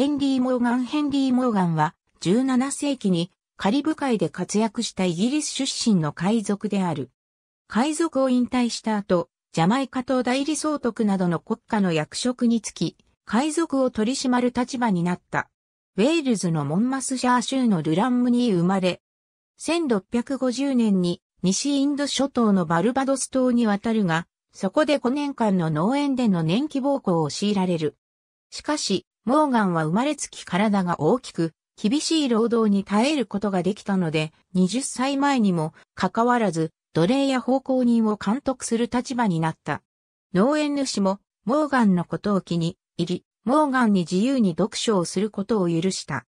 ヘンリー・モーガン・ヘンリー・モーガンは、17世紀にカリブ海で活躍したイギリス出身の海賊である。海賊を引退した後、ジャマイカ島代理総督などの国家の役職につき、海賊を取り締まる立場になった。ウェールズのモンマスシャー州のルランムに生まれ、1650年に西インド諸島のバルバドス島に渡るが、そこで5年間の農園での年季暴行を強いられる。しかし、モーガンは生まれつき体が大きく、厳しい労働に耐えることができたので、20歳前にもかかわらず、奴隷や奉公人を監督する立場になった。農園主も、モーガンのことを気に入り、モーガンに自由に読書をすることを許した。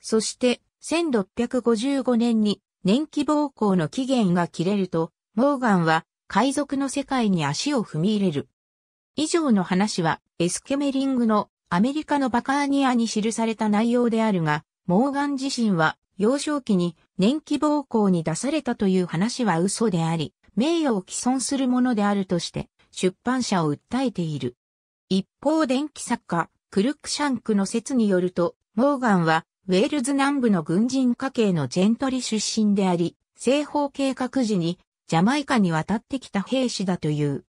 そして、1655年に年季暴行の期限が切れると、モーガンは海賊の世界に足を踏み入れる。以上の話はエスケメリングのアメリカのバカーニアに記された内容であるが、モーガン自身は幼少期に年季暴行に出されたという話は嘘であり、名誉を毀損するものであるとして出版社を訴えている。一方電気作家、クルックシャンクの説によると、モーガンはウェールズ南部の軍人家系のジェントリ出身であり、西方計画時にジャマイカに渡ってきた兵士だという。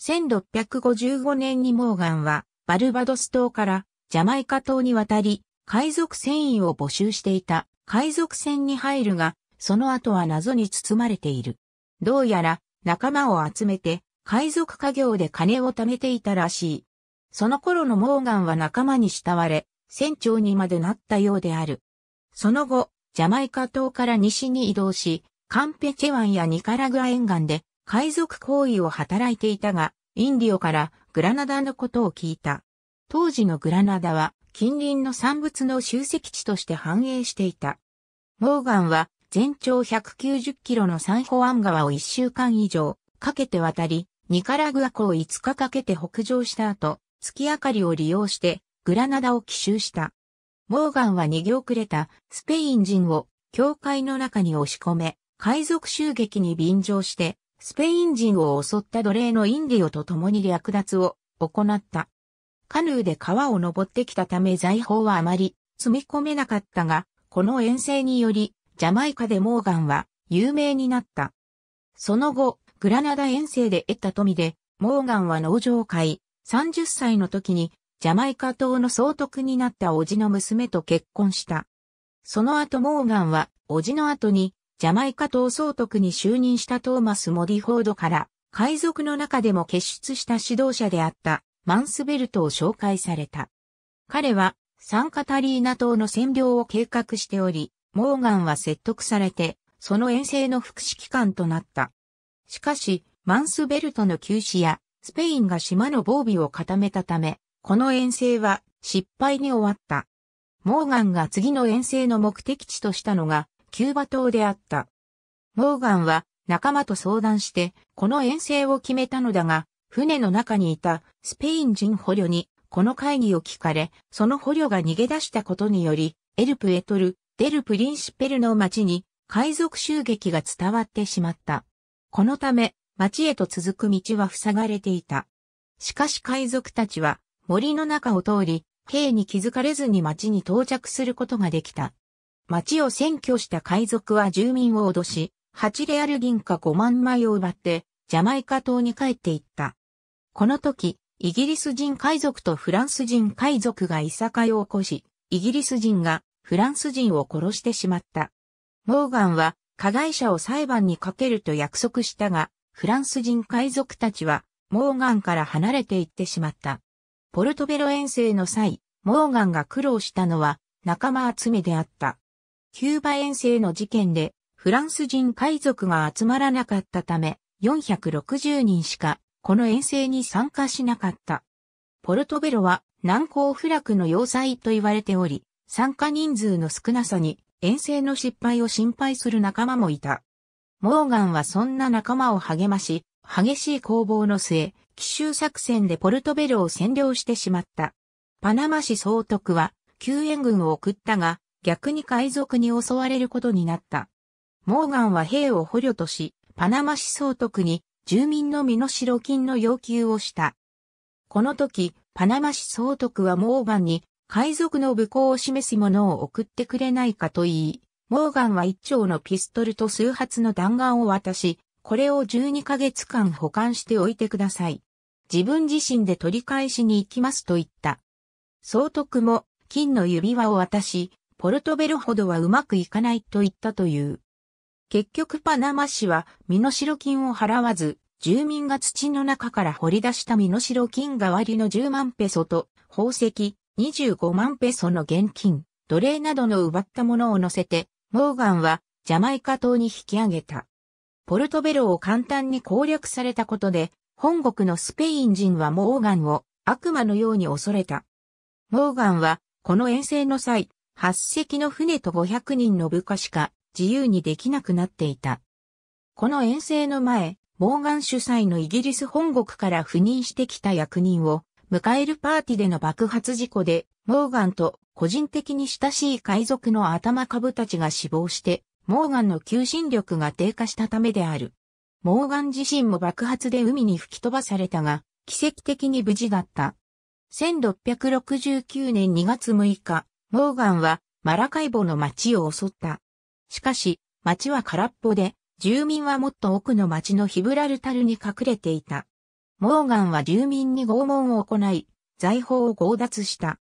1655年にモーガンはバルバドス島からジャマイカ島に渡り、海賊船員を募集していた海賊船に入るが、その後は謎に包まれている。どうやら仲間を集めて海賊家業で金を貯めていたらしい。その頃のモーガンは仲間に慕われ、船長にまでなったようである。その後、ジャマイカ島から西に移動し、カンペチェ湾やニカラグア沿岸で海賊行為を働いていたが、インディオからグラナダのことを聞いた。当時のグラナダは近隣の産物の集積地として繁栄していた。モーガンは全長190キロのサンホアン川を1週間以上かけて渡り、ニカラグア湖を5日かけて北上した後、月明かりを利用してグラナダを奇襲した。モーガンは逃げ遅れたスペイン人を教会の中に押し込め、海賊襲撃に便乗してスペイン人を襲った奴隷のインディオと共に略奪を行った。カヌーで川を登ってきたため財宝はあまり積み込めなかったが、この遠征により、ジャマイカでモーガンは有名になった。その後、グラナダ遠征で得た富で、モーガンは農場を買い、30歳の時に、ジャマイカ島の総督になった叔父の娘と結婚した。その後モーガンは、叔父の後に、ジャマイカ島総督に就任したトーマス・モディフォードから、海賊の中でも結出した指導者であったマンスベルトを紹介された。彼はサンカタリーナ島の占領を計画しており、モーガンは説得されて、その遠征の副指揮官となった。しかし、マンスベルトの休止や、スペインが島の防備を固めたため、この遠征は失敗に終わった。モーガンが次の遠征の目的地としたのが、キューバ島であった。モーガンは仲間と相談して、この遠征を決めたのだが、船の中にいたスペイン人捕虜にこの会議を聞かれ、その捕虜が逃げ出したことにより、エルプエトル、デルプリンシペルの町に海賊襲撃が伝わってしまった。このため、町へと続く道は塞がれていた。しかし海賊たちは森の中を通り、兵に気づかれずに町に到着することができた。町を占拠した海賊は住民を脅し、8レアル銀貨5万枚を奪って、ジャマイカ島に帰っていった。この時、イギリス人海賊とフランス人海賊がいさかいを起こし、イギリス人がフランス人を殺してしまった。モーガンは加害者を裁判にかけると約束したが、フランス人海賊たちはモーガンから離れていってしまった。ポルトベロ遠征の際、モーガンが苦労したのは仲間集めであった。キューバ遠征の事件で、フランス人海賊が集まらなかったため、460人しか、この遠征に参加しなかった。ポルトベロは、難攻不落の要塞と言われており、参加人数の少なさに、遠征の失敗を心配する仲間もいた。モーガンはそんな仲間を励まし、激しい攻防の末、奇襲作戦でポルトベロを占領してしまった。パナマ市総督は、救援軍を送ったが、逆に海賊に襲われることになった。モーガンは兵を捕虜とし、パナマ市総督に住民の身代金の要求をした。この時、パナマ市総督はモーガンに海賊の武功を示すものを送ってくれないかと言い、モーガンは一丁のピストルと数発の弾丸を渡し、これを12ヶ月間保管しておいてください。自分自身で取り返しに行きますと言った。総督も金の指輪を渡し、ポルトベルほどはうまくいかないと言ったという。結局パナマ市は身代金を払わず、住民が土の中から掘り出した身代金代わりの10万ペソと、宝石25万ペソの現金、奴隷などの奪ったものを乗せて、モーガンはジャマイカ島に引き上げた。ポルトベロを簡単に攻略されたことで、本国のスペイン人はモーガンを悪魔のように恐れた。モーガンは、この遠征の際、8隻の船と500人の部下しか自由にできなくなっていた。この遠征の前、モーガン主催のイギリス本国から赴任してきた役人を迎えるパーティーでの爆発事故で、モーガンと個人的に親しい海賊の頭株たちが死亡して、モーガンの求心力が低下したためである。モーガン自身も爆発で海に吹き飛ばされたが、奇跡的に無事だった。1669年2月6日、モーガンはマラカイボの町を襲った。しかし、町は空っぽで、住民はもっと奥の町のヒブラルタルに隠れていた。モーガンは住民に拷問を行い、財宝を強奪した。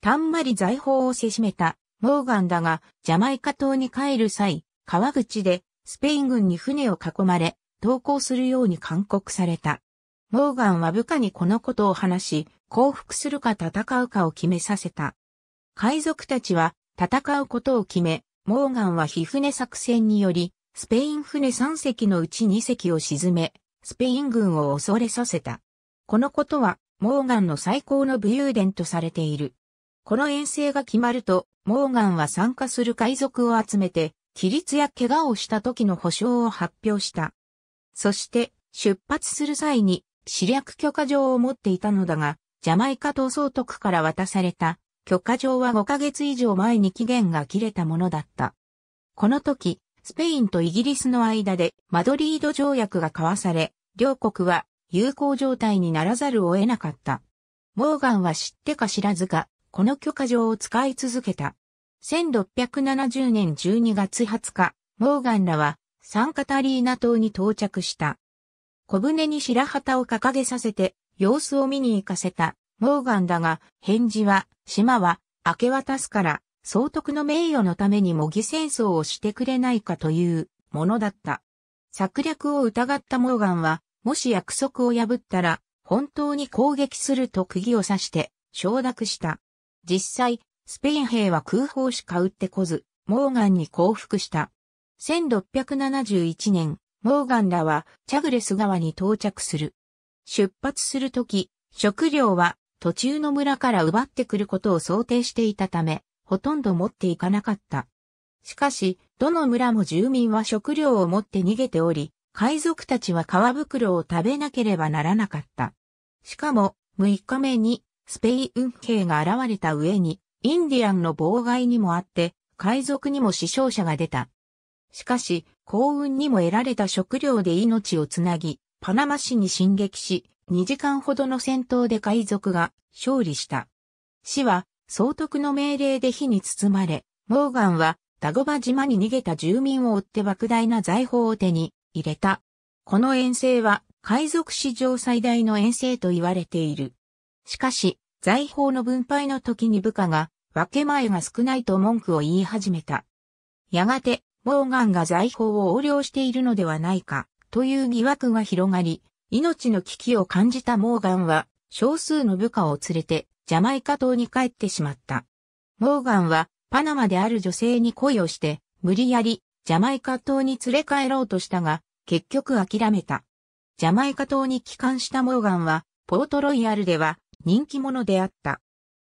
たんまり財宝をせしめた、モーガンだが、ジャマイカ島に帰る際、川口で、スペイン軍に船を囲まれ、投降するように勧告された。モーガンは部下にこのことを話し、降伏するか戦うかを決めさせた。海賊たちは戦うことを決め、モーガンは火船作戦により、スペイン船3隻のうち2隻を沈め、スペイン軍を恐れさせた。このことは、モーガンの最高の武勇伝とされている。この遠征が決まると、モーガンは参加する海賊を集めて、規律や怪我をした時の保証を発表した。そして、出発する際に、死略許可状を持っていたのだが、ジャマイカ島総督から渡された許可状は5ヶ月以上前に期限が切れたものだった。この時、スペインとイギリスの間でマドリード条約が交わされ、両国は友好状態にならざるを得なかった。モーガンは知ってか知らずか、この許可状を使い続けた。1670年12月20日、モーガンらはサンカタリーナ島に到着した。小舟に白旗を掲げさせて様子を見に行かせたモーガンだが、返事は、島は、明け渡すから、総督の名誉のために模擬戦争をしてくれないかというものだった。策略を疑ったモーガンは、もし約束を破ったら、本当に攻撃すると釘を刺して、承諾した。実際、スペイン兵は空砲しか撃ってこず、モーガンに降伏した。1671年、モーガンらは、チャグレス川に到着する。出発するとき、食料は途中の村から奪ってくることを想定していたため、ほとんど持っていかなかった。しかし、どの村も住民は食料を持って逃げており、海賊たちは皮袋を食べなければならなかった。しかも、6日目に、スペイ運兵が現れた上に、インディアンの妨害にもあって、海賊にも死傷者が出た。しかし、幸運にも得られた食料で命をつなぎ、パナマ市に進撃し、2時間ほどの戦闘で海賊が勝利した。市は総督の命令で火に包まれ、モーガンはダゴバ島に逃げた住民を追って莫大な財宝を手に入れた。この遠征は海賊史上最大の遠征と言われている。しかし、財宝の分配の時に部下が分け前が少ないと文句を言い始めた。やがて、モーガンが財宝を横領しているのではないかという疑惑が広がり、命の危機を感じたモーガンは、少数の部下を連れて、ジャマイカ島に帰ってしまった。モーガンは、パナマである女性に恋をして、無理やり、ジャマイカ島に連れ帰ろうとしたが、結局諦めた。ジャマイカ島に帰還したモーガンは、ポートロイヤルでは人気者であった。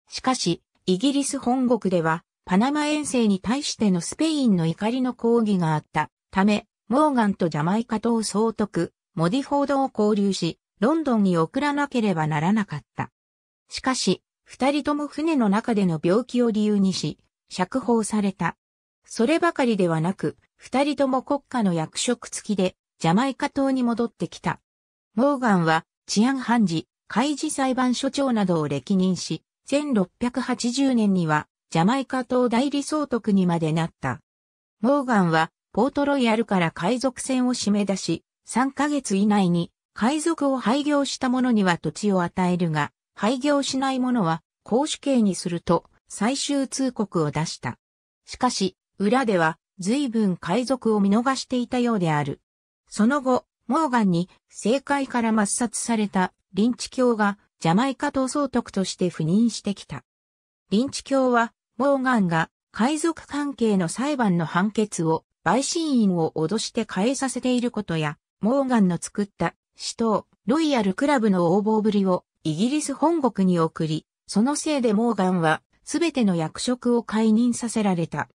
しかし、イギリス本国では、パナマ遠征に対してのスペインの怒りの抗議があったため、モーガンとジャマイカ島総督、モディフォードを交流し、ロンドンに送らなければならなかった。しかし、二人とも船の中での病気を理由にし、釈放された。そればかりではなく、二人とも国家の役職付きで、ジャマイカ島に戻ってきた。モーガンは治安判事、開示裁判所長などを歴任し、1680年にはジャマイカ島代理総督にまでなった。モーガンはポートロイヤルから海賊船を締め出し、3ヶ月以内に海賊を廃業した者には土地を与えるが、廃業しない者は公主刑にすると最終通告を出した。しかし、裏では随分海賊を見逃していたようである。その後、モーガンに政界から抹殺されたリンチ教がジャマイカ党総督として赴任してきた。リンチ教はモーガンが海賊関係の裁判の判決を陪審員を脅して変えさせていることや、モーガンの作った死闘、ロイヤルクラブの横暴ぶりをイギリス本国に送り、そのせいでモーガンはすべての役職を解任させられた。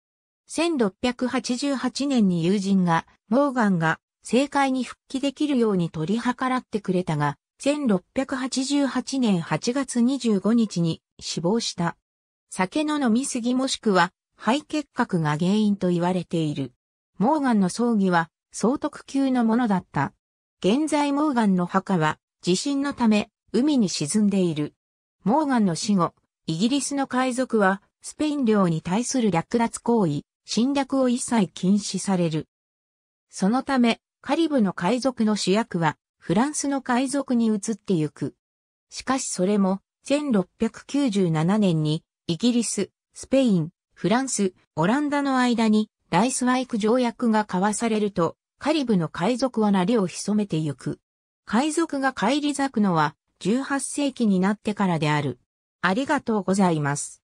1688年に友人が、モーガンが政界に復帰できるように取り計らってくれたが、1688年8月25日に死亡した。酒の飲みすぎもしくは肺結核が原因と言われている。モーガンの葬儀は総督級のものだった。現在モーガンの墓は地震のため海に沈んでいる。モーガンの死後、イギリスの海賊はスペイン領に対する略奪行為、侵略を一切禁止される。そのため、カリブの海賊の主役はフランスの海賊に移ってゆく。しかしそれも1697年にイギリス、スペイン、フランス、オランダの間にライスワイク条約が交わされると、カリブの海賊はなりを潜めてゆく。海賊が帰り咲くのは18世紀になってからである。ありがとうございます。